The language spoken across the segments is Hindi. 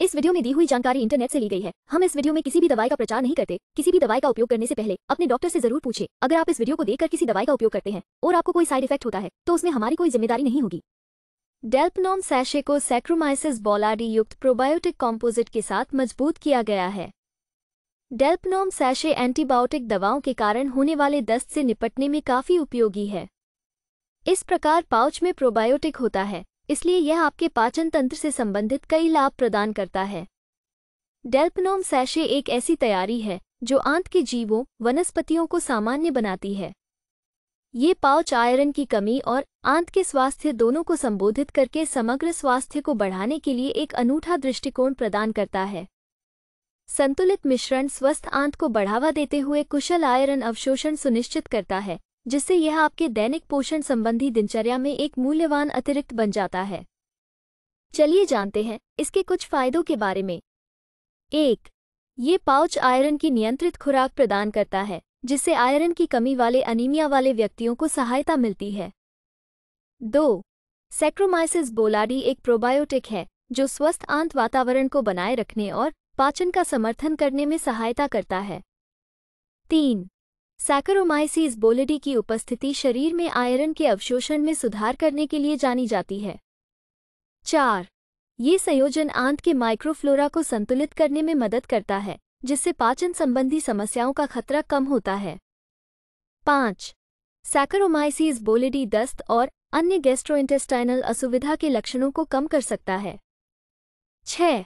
इस वीडियो में दी हुई जानकारी इंटरनेट से ली गई है हम इस वीडियो में किसी भी दवाई का प्रचार नहीं करते किसी भी दवाई का उपयोग करने से पहले अपने डॉक्टर से जरूर पूछे अगर आप इस वीडियो को देखकर किसी दवाई का उपयोग करते हैं और आपको कोई साइड इफेक्ट होता है तो उसमें हमारी कोई जिम्मेदारी नहीं होगी डेल्पनोम सैशे को सैक्रोमाइसिस बॉलाडी युक्त प्रोबायोटिक कॉम्पोजिट के साथ मजबूत किया गया है डेल्पनोम सैशे एंटीबायोटिक दवाओं के कारण होने वाले दस्त से निपटने में काफ़ी उपयोगी है इस प्रकार पाउच में प्रोबायोटिक होता है इसलिए यह आपके पाचन तंत्र से संबंधित कई लाभ प्रदान करता है डेल्पनोम सैशे एक ऐसी तैयारी है जो आंत के जीवों वनस्पतियों को सामान्य बनाती है ये पाउच आयरन की कमी और आंत के स्वास्थ्य दोनों को संबोधित करके समग्र स्वास्थ्य को बढ़ाने के लिए एक अनूठा दृष्टिकोण प्रदान करता है संतुलित मिश्रण स्वस्थ आंत को बढ़ावा देते हुए कुशल आयरन अवशोषण सुनिश्चित करता है जिससे यह आपके दैनिक पोषण संबंधी दिनचर्या में एक मूल्यवान अतिरिक्त बन जाता है चलिए जानते हैं इसके कुछ फायदों के बारे में एक ये पाउच आयरन की नियंत्रित खुराक प्रदान करता है जिससे आयरन की कमी वाले अनीमिया वाले व्यक्तियों को सहायता मिलती है दो सेक्रोमाइसिस बोलाडी एक प्रोबायोटिक है जो स्वस्थ आंत वातावरण को बनाए रखने और पाचन का समर्थन करने में सहायता करता है तीन सैकरोमाइसिस बोलेडी की उपस्थिति शरीर में आयरन के अवशोषण में सुधार करने के लिए जानी जाती है चार ये संयोजन आंत के माइक्रोफ्लोरा को संतुलित करने में मदद करता है जिससे पाचन संबंधी समस्याओं का खतरा कम होता है पाँच सैकरोमाइसिस बोलेडी दस्त और अन्य गैस्ट्रोइंटेस्टाइनल असुविधा के लक्षणों को कम कर सकता है छः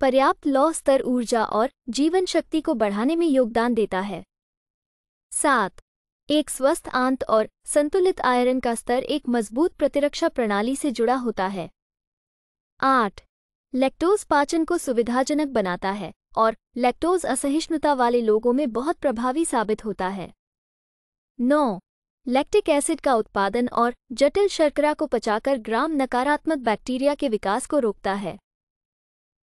पर्याप्त लौ स्तर ऊर्जा और जीवन शक्ति को बढ़ाने में योगदान देता है सात एक स्वस्थ आंत और संतुलित आयरन का स्तर एक मजबूत प्रतिरक्षा प्रणाली से जुड़ा होता है आठ लैक्टोज पाचन को सुविधाजनक बनाता है और लैक्टोज असहिष्णुता वाले लोगों में बहुत प्रभावी साबित होता है नौ लैक्टिक एसिड का उत्पादन और जटिल शर्करा को पचाकर ग्राम नकारात्मक बैक्टीरिया के विकास को रोकता है